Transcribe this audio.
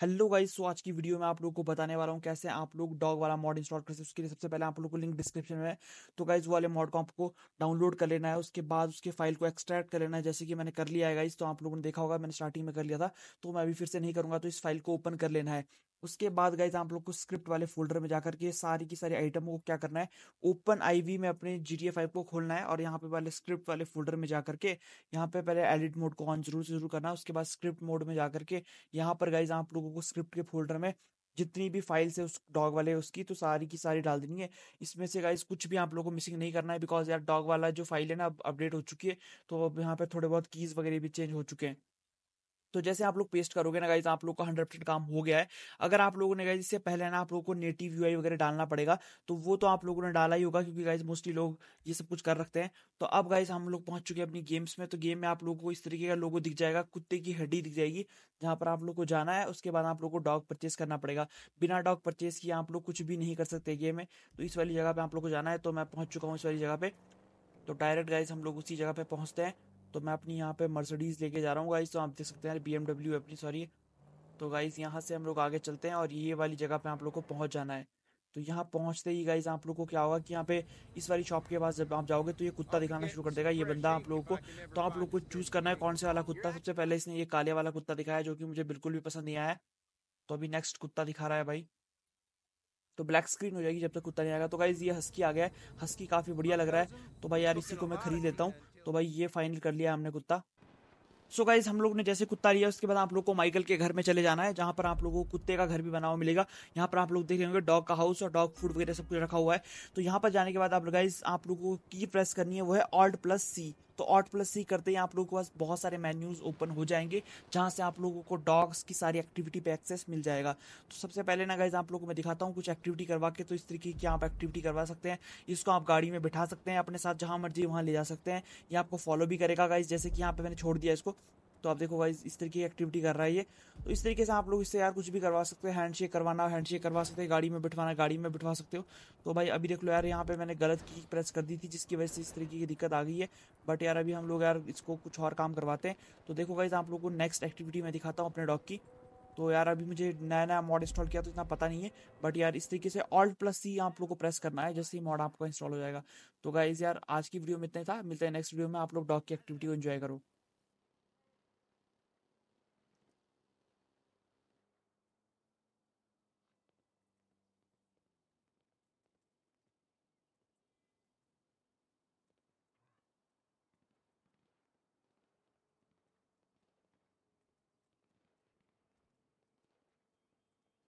hello guys so आज की video में आप लोगों को बताने वाला हूँ कैसे आप लोग डॉग वाला मॉड इंस्टॉल कर सकते उसके लिए सबसे पहले आप लोगों को लिंक डिस्क्रिप्शन में है तो गाइस वो वाले मॉड को आपको डाउनलोड कर लेना है उसके बाद उसके फाइल को एक्सट्रैक्ट कर लेना है जैसे कि मैंने कर लिया है गाइस तो आप लोगों ने देखा होगा मैंने स्टार्टिंग में कर लिया था तो मैं अभी फिर से नहीं करूंगा तो इस फाइल को ओपन कर लेना है उसके बाद गाइज आप लोग को स्क्रिप्ट वाले फोल्डर में जाकर के सारी की सारी आइटम को क्या करना है ओपन आईवी में अपने जी टी को खोलना है और यहाँ पे पहले स्क्रिप्ट वाले फोल्डर में जाकर के यहाँ पे पहले एडिट मोड को ऑन जरूर जरूर करना है उसके बाद स्क्रिप्ट मोड में जाकर के यहाँ पर गाइज आप लोगों को स्क्रिप्ट के फोल्डर में जितनी भी फाइल्स है उस डॉग वाले उसकी तो सारी की सारी डाल देनी है इसमें से गाइज कुछ भी आप लोगों को मिसिंग नहीं करना है बिकॉज यार डॉग वाला जो फाइल है ना अब अपडेट हो चुकी है तो अब यहाँ पे थोड़े बहुत कीज वगैरह भी चेंज हो चुके हैं तो जैसे आप लोग पेस्ट करोगे ना गाइज आप लोग का हंड्रेड परसेंट काम हो गया है अगर आप लोगों ने गाइज इससे पहले ना आप लोगों को नेटिव यू वगैरह डालना पड़ेगा तो वो तो आप लोगों ने डाला ही होगा क्योंकि गाइज मोस्टली लोग ये सब कुछ कर रखते हैं तो अब गाइज हम लोग पहुंच चुके हैं अपनी गेम्स में तो गेम में आप लोगों को इस तरीके का लोगो दिख जाएगा कुत्ते की हड्डी दिख जाएगी जहाँ पर आप लोग को जाना है उसके बाद आप लोग को डॉग परचेस करना पड़ेगा बिना डॉग परचेस किए आप लोग कुछ भी नहीं कर सकते गेम में तो इस वाली जगह पे आप लोग को जाना है तो मैं पहुंच चुका हूँ इस वाली जगह पे तो डायरेक्ट गाइज हम लोग उसी जगह पे पहुंचते हैं तो मैं अपनी यहाँ पे मर्सडीज़ लेके जा रहा हूँ गाइस तो आप देख सकते हैं बी एमडब्ल्यू अपनी सॉरी तो गाइस यहाँ से हम लोग आगे चलते हैं और ये वाली जगह पे आप लोग को पहुँच जाना है तो यहाँ पहुँचते ही गाइस आप लोग को क्या होगा कि यहाँ पे इस वाली शॉप के पास जब आप जाओगे तो ये कुत्ता दिखाना शुरू कर देगा ये बंदा आप लोगों को तो आप लोग को चूज़ करना है कौन से वाला कुत्ता सबसे पहले इसने ये काले वाला कुत्ता दिखाया जो कि मुझे बिल्कुल भी पसंद नहीं आया तो अभी नेक्स्ट कुत्ता दिखा रहा है भाई तो ब्लैक स्क्रीन हो जाएगी जब तक कुत्ता नहीं आएगा तो गाइज ये हस्की आ गया है हस्की काफ़ी बढ़िया लग रहा है तो भाई यार इसी को मैं खरीद लेता हूँ तो भाई ये फाइनल कर लिया हमने कुत्ता सो so गाइज हम लोग ने जैसे कुत्ता लिया उसके बाद आप लोग को माइकल के घर में चले जाना है जहाँ पर आप लोगों को कुत्ते का घर भी बना हुआ मिलेगा यहाँ पर आप लोग देख रहे होंगे डॉग का हाउस और डॉग फूड वगैरह सब कुछ रखा हुआ है तो यहाँ पर जाने के बाद आप लोग गाइज आप लोगों को की प्रेस करनी है वो है ऑल्ट प्लस सी तो ऑट प्लस सी करते ही आप लोगों के पास बहुत सारे मेन्यूज ओपन हो जाएंगे जहां से आप लोगों को डॉग्स की सारी एक्टिविटी पे एक्सेस मिल जाएगा तो सबसे पहले ना गाइज आप लोगों को मैं दिखाता हूँ कुछ एक्टिविटी करवा के तो इस तरीके की आप एक्टिविटी करवा सकते हैं इसको आप गाड़ी में बिठा सकते हैं अपने साथ जहाँ मर्जी वहाँ ले जा सकते हैं ये आपको फॉलो भी करेगा गाइज जैसे कि यहाँ पे मैंने छोड़ दिया इसको तो आप देखो भाई इस तरीके की एक्टिविटी कर रहा है ये तो इस तरीके से आप लोग इससे यार कुछ भी करवा सकते हैं हैंड शेक करवाना हैंड शेक करवा सकते हैं गाड़ी में बिठवाना गाड़ी में बिठवा सकते हो तो भाई अभी देख लो यार यहाँ पे मैंने गलत की प्रेस कर दी थी जिसकी वजह से इस तरीके की दिक्कत आ गई है बट यार अभी हम लोग यार इसको कुछ और काम करवाते हैं तो देखो भाई आप लोग को नेक्स्ट एक्टिविटी मैं दिखाता हूँ अपने डॉग की तो यार अभी मुझे नया नया मॉड इंस्टॉल किया तो इतना पता नहीं है बट यार इस तरीके से ऑल्ट प्लस सी आप लोग को प्रेस करना है जैसे ही मॉड आपका इंस्टॉल हो जाएगा तो गाइज यार आज की वीडियो में इतना ही था मिलता है नेक्स्ट वीडियो में आप लोग डॉग की एक्टिविटी को एंजॉय करो